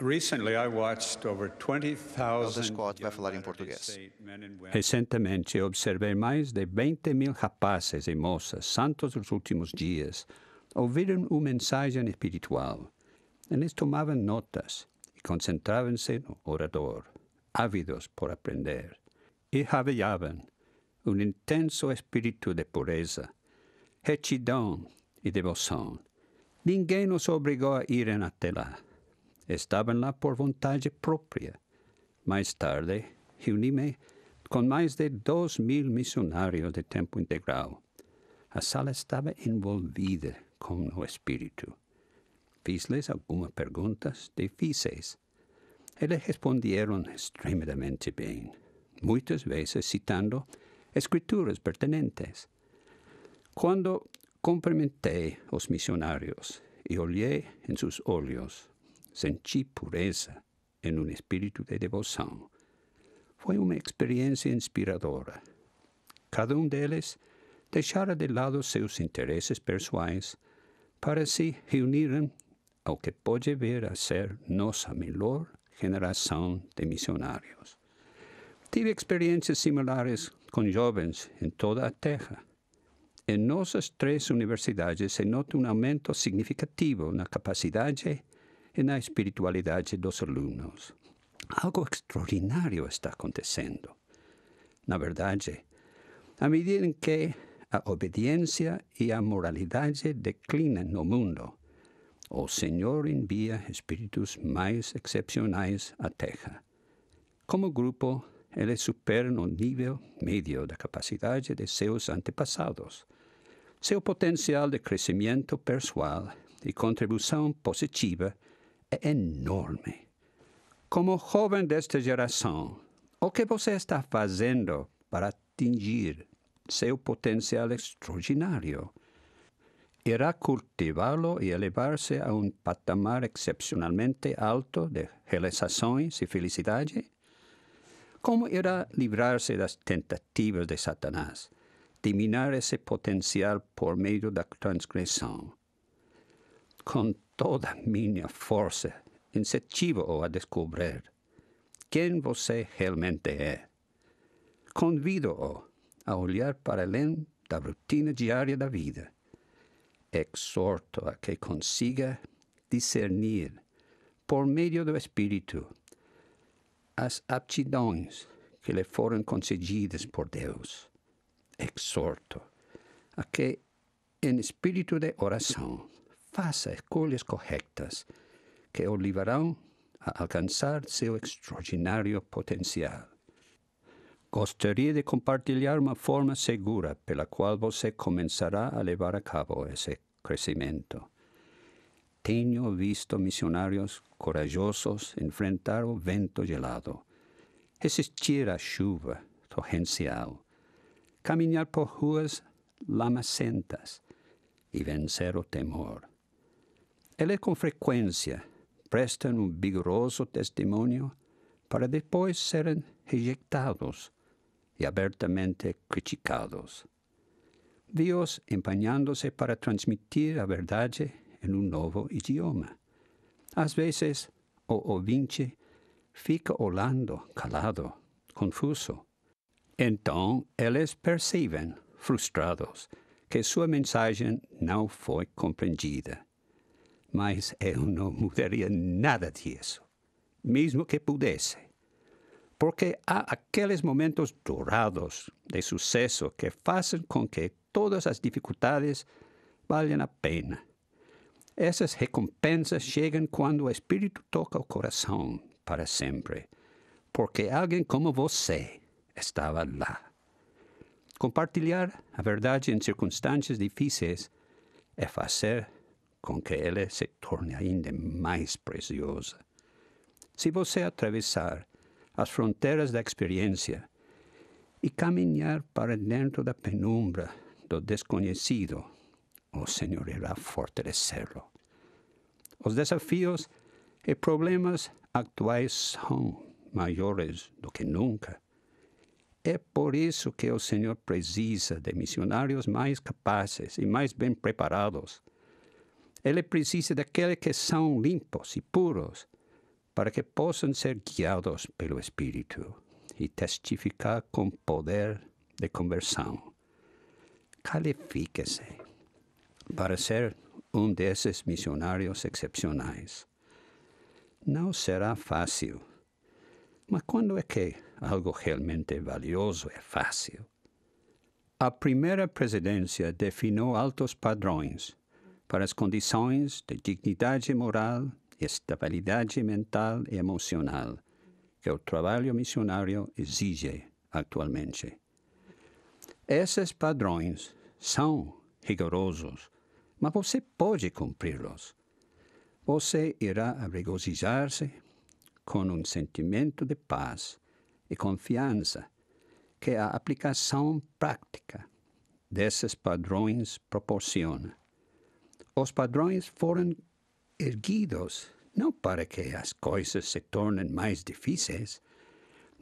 Elder Scott vai falar em português. Recentemente, observei mais de 20 mil rapazes e moças santos nos últimos dias ouviram uma mensagem espiritual. Eles tomavam notas e concentravam-se no orador, ávidos por aprender, e raveavam um intenso espírito de pureza, retidão e devoção. Ninguém nos obrigou a irem até lá. la por voluntad propia. Más tarde, uníme con más de dos mil misionarios de tiempo integral. La sala estaba envolvida con el espíritu. Fizles algunas preguntas difíciles. Ellos respondieron extremadamente bien, muchas veces citando escrituras pertinentes. Cuando complementé a los misionarios y olé en sus óleos, Sentí pureza en un espíritu de devoción. Fue una experiencia inspiradora. Cada uno de ellos dejara de lado sus intereses personales para se en lo que puede ver a ser nuestra mejor generación de misionarios. Tive experiencias similares con jóvenes en toda la Terra. En nuestras tres universidades se nota un aumento significativo en capacidad de... e na espiritualidade dos alunos. Algo extraordinário está acontecendo. Na verdade, à medida em que a obediência e a moralidade declinam no mundo, o Senhor envia espíritos mais excepcionais à Terra. Como grupo, eles superam o nível médio da capacidade de seus antepassados. Seu potencial de crescimento pessoal e contribuição positiva é enorme. Como jovem desta geração, o que você está fazendo para atingir seu potencial extraordinário? Irá cultivá-lo e elevar-se a um patamar excepcionalmente alto de realizações e felicidade? Como irá livrar-se das tentativas de Satanás de minar esse potencial por meio da transgressão? com toda minha força incentivo-o a descobrir quem você realmente é. Convido-o a olhar para além da rotina diária da vida. Exorto a que consiga discernir, por meio do Espírito, as aptidões que lhe foram concedidas por Deus. Exorto a que, em espírito de oração, faça escolhas correctas que o a alcanzar su extraordinario potencial. Gostaria de compartilhar una forma segura la cual você comenzará a llevar a cabo ese crecimiento. Tenho visto missionários corajosos enfrentar o vento gelado, resistir la chuva torrencial, caminar por ruas lamacentas y e vencer o temor. Ele é com frequência presta um vigoroso testemunho para depois serem rejeitados e abertamente criticados. Deus empenhando-se para transmitir a verdade em um novo idioma. Às vezes, o ouvinte fica olhando, calado, confuso. Então, eles percebem, frustrados, que sua mensagem não foi compreendida mas eu não mudaria nada disso, mesmo que pudesse. Porque há aqueles momentos dourados de sucesso que fazem com que todas as dificuldades valham a pena. Essas recompensas chegam quando o Espírito toca o coração para sempre, porque alguém como você estava lá. Compartilhar a verdade em circunstâncias difíceis é fazer com que ela se torne ainda mais preciosa. Se você atravessar as fronteiras da experiência e caminhar para dentro da penumbra do desconhecido, o Senhor irá fortalecê-lo. Os desafios e problemas atuais são maiores do que nunca. É por isso que o Senhor precisa de missionários mais capazes e mais bem preparados ele precisa daqueles que são limpos e puros, para que possam ser guiados pelo Espírito e testificar com poder de conversão. Califique-se para ser um desses missionários excepcionais. Não será fácil. Mas quando é que algo realmente valioso é fácil? A primeira presidência definiu altos padrões para as condições de dignidade moral, estabilidade mental e emocional que o trabalho missionário exige atualmente. Esses padrões são rigorosos, mas você pode cumpri-los. Você irá regozijar-se com um sentimento de paz e confiança que a aplicação prática desses padrões proporciona os padrões foram erguidos não para que as coisas se tornem mais difíceis,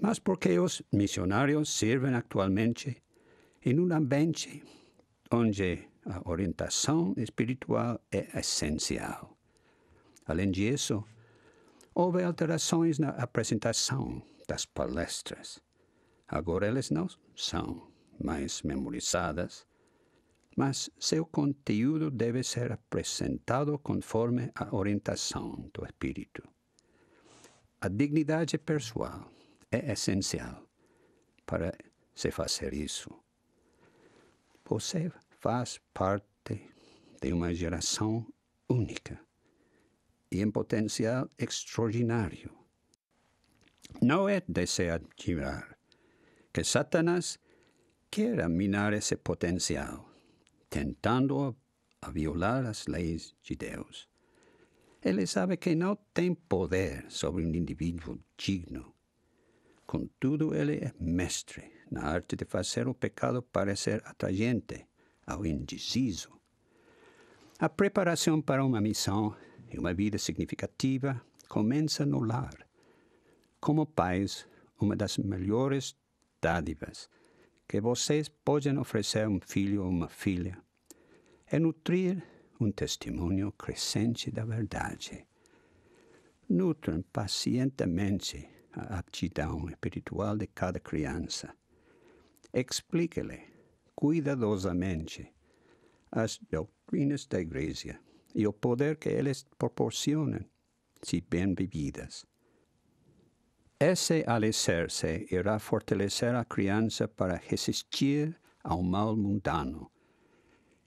mas porque os missionários servem atualmente em um ambiente onde a orientação espiritual é essencial. Além disso, houve alterações na apresentação das palestras. Agora elas não são mais memorizadas, mas seu conteúdo deve ser apresentado conforme a orientação do Espírito. A dignidade pessoal é essencial para se fazer isso. Você faz parte de uma geração única e em potencial extraordinário. Não é de se admirar que Satanás queira minar esse potencial tentando a violar as leis de Deus. Ele sabe que não tem poder sobre um indivíduo digno. Contudo, ele é mestre na arte de fazer o pecado parecer atraente ao indeciso. A preparação para uma missão e uma vida significativa começa no lar. Como pais, uma das melhores dádivas que vocês podem oferecer a um filho ou uma filha é nutrir um testemunho crescente da verdade. nutrem pacientemente a aptidão espiritual de cada criança. Explique-lhe cuidadosamente as doutrinas da Igreja e o poder que eles proporcionam, se bem vividas. Esse alicerce irá fortalecer a criança para resistir ao mal mundano.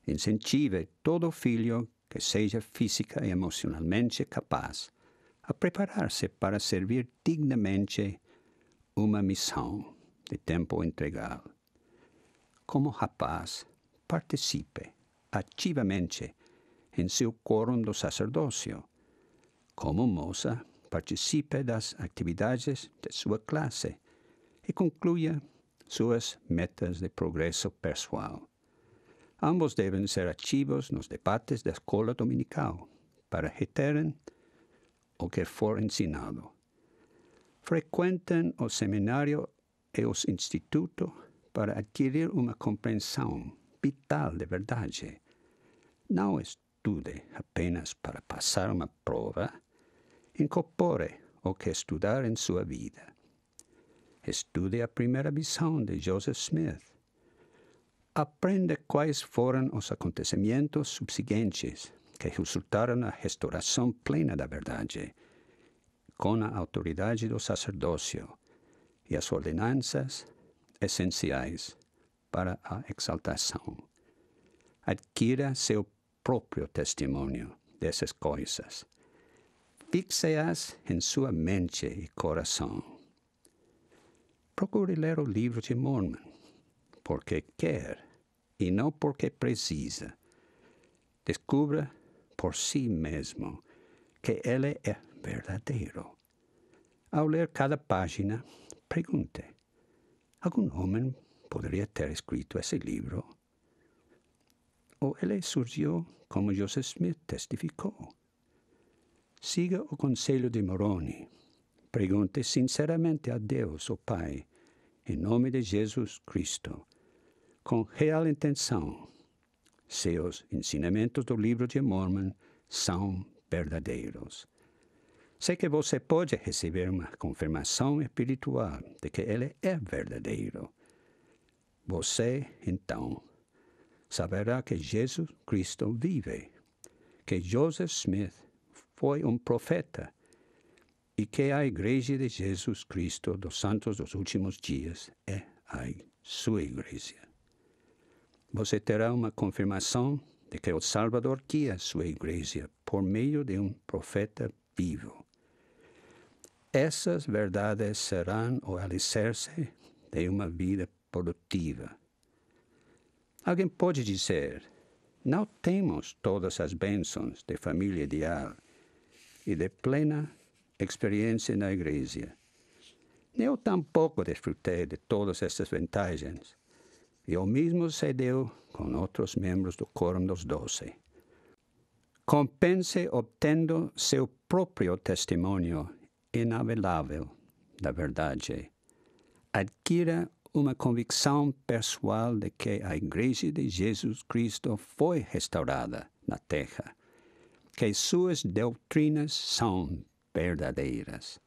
Incentive todo filho que seja física e emocionalmente capaz a preparar-se para servir dignamente uma missão de tempo entregado. Como rapaz, participe ativamente em seu quórum do sacerdócio. Como moça, participe das atividades de sua classe e conclua suas metas de progresso pessoal. Ambos devem ser ativos nos debates da escola dominical para reterem o que for ensinado. Frequentem o seminário e os institutos para adquirir uma compreensão vital de verdade. Não estude apenas para passar uma prova incorpore o que estudar em sua vida. Estude a primeira visão de Joseph Smith. Aprenda quais foram os acontecimentos subsequentes que resultaram na restauração plena da verdade, com a autoridade do sacerdócio e as ordenanças essenciais para a exaltação. Adquira seu próprio testemunho dessas coisas fixe-as em sua mente e coração. Procure ler o livro de Mormon, porque quer e não porque precisa. Descubra por si mesmo que ele é verdadeiro. Ao ler cada página, pergunte: algum homem poderia ter escrito esse livro? Ou ele surgiu como Joseph Smith testificou? Siga o conselho de Moroni. Pergunte sinceramente a Deus, o Pai, em nome de Jesus Cristo, com real intenção, se os ensinamentos do livro de Mormon são verdadeiros. Sei que você pode receber uma confirmação espiritual de que ele é verdadeiro. Você, então, saberá que Jesus Cristo vive, que Joseph Smith foi um profeta e que a Igreja de Jesus Cristo dos Santos dos Últimos Dias é a sua Igreja. Você terá uma confirmação de que o Salvador guia é a sua Igreja por meio de um profeta vivo. Essas verdades serão o alicerce de uma vida produtiva. Alguém pode dizer: não temos todas as bênçãos de família ideal e de plena experiência na igreja. Eu tampouco desfrutei de todas essas vantagens, e o mesmo se deu com outros membros do Quórum dos Doze. Compense obtendo seu próprio testemunho inavelável da verdade. Adquira uma convicção pessoal de que a Igreja de Jesus Cristo foi restaurada na terra que suas doutrinas são verdadeiras.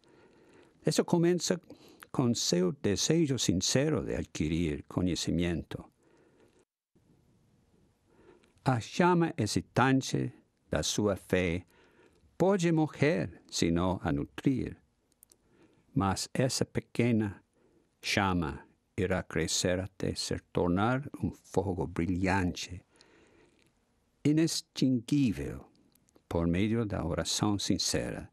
Isso começa com seu desejo sincero de adquirir conhecimento. A chama excitante da sua fé pode morrer se não a nutrir, mas essa pequena chama irá crescer até se tornar um fogo brilhante, inextinguível por meio da oração sincera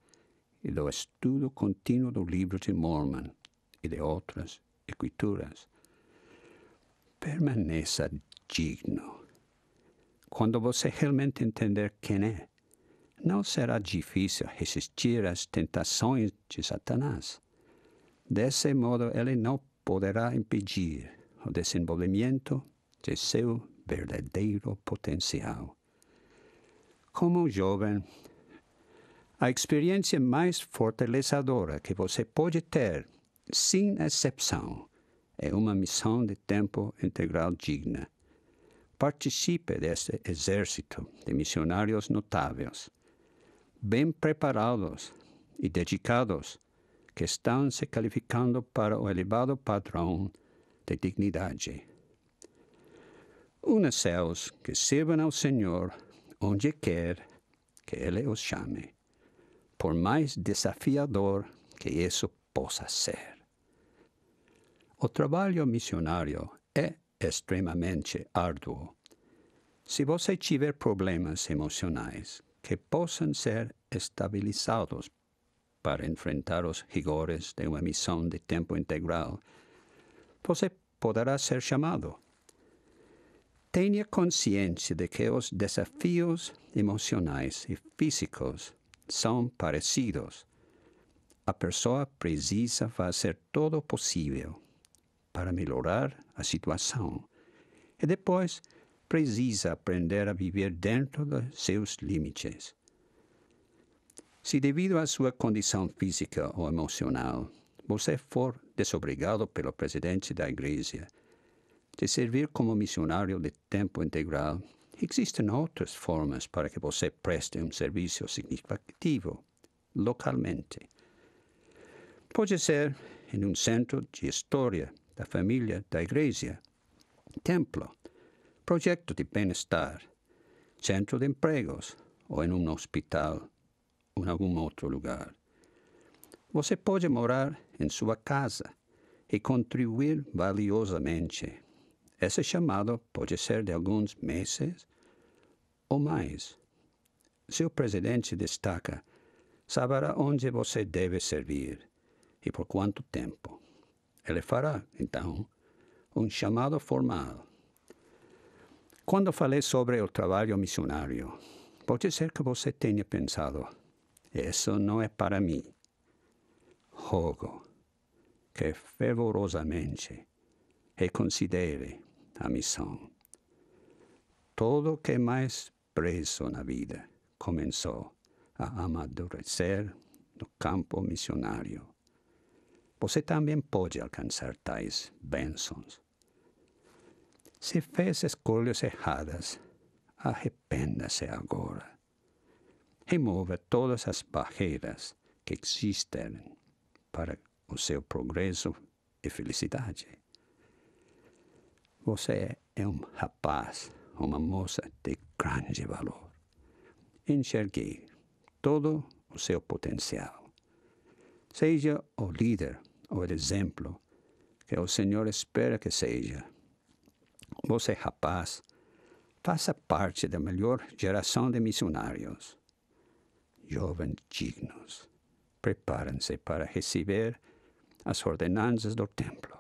e do estudo contínuo do livro de Mormon e de outras escrituras. Permaneça digno. Quando você realmente entender quem é, não será difícil resistir às tentações de Satanás. Desse modo, ele não poderá impedir o desenvolvimento de seu verdadeiro potencial. Como jovem, a experiência mais fortalecedora que você pode ter, sem exceção, é uma missão de tempo integral digna. Participe deste exército de missionários notáveis, bem preparados e dedicados, que estão se qualificando para o elevado padrão de dignidade. Una-se que sirvam ao Senhor onde quer que Ele os chame, por mais desafiador que isso possa ser. O trabalho missionário é extremamente árduo. Se você tiver problemas emocionais que possam ser estabilizados para enfrentar os rigores de uma missão de tempo integral, você poderá ser chamado Tenha consciência de que os desafios emocionais e físicos são parecidos. A pessoa precisa fazer todo o possível para melhorar a situação e depois precisa aprender a viver dentro dos seus limites. Se, devido à sua condição física ou emocional, você for desobrigado pelo presidente da igreja de servir como missionário de tempo integral, existem outras formas para que você preste um serviço significativo localmente. Pode ser em um centro de história da família da igreja, templo, projeto de bem-estar, centro de empregos ou em um hospital ou em algum outro lugar. Você pode morar em sua casa e contribuir valiosamente esse chamado pode ser de alguns meses ou mais. Se o presidente destaca, saberá onde você deve servir e por quanto tempo. Ele fará, então, um chamado formal. Quando falei sobre o trabalho missionário, pode ser que você tenha pensado: isso não é para mim. Rogo que fervorosamente reconsidere a missão. Todo que é mais preso na vida começou a amadurecer no campo missionário. Você também pode alcançar tais bênçãos. Se fez escolhas erradas, arrependa-se agora. Remova todas as barreiras que existem para o seu progresso e felicidade. Você é um rapaz, uma moça de grande valor. Enxerguei todo o seu potencial. Seja o líder ou o exemplo que o Senhor espera que seja. Você, rapaz, faça parte da melhor geração de missionários. Jovens dignos, preparem-se para receber as ordenanças do templo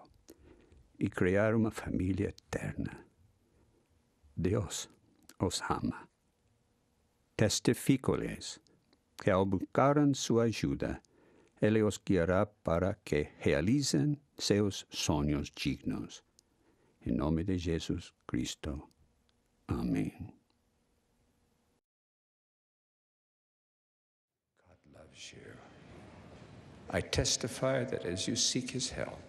e criar uma família eterna. Deus os ama. Testifico-lhes que, ao buscarem sua ajuda, Ele os guiará para que realizem seus sonhos dignos. Em nome de Jesus Cristo. Amém. God loves you. I testify that as you seek His help,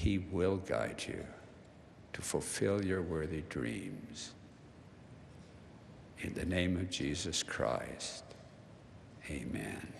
He will guide you to fulfill your worthy dreams. In the name of Jesus Christ, amen.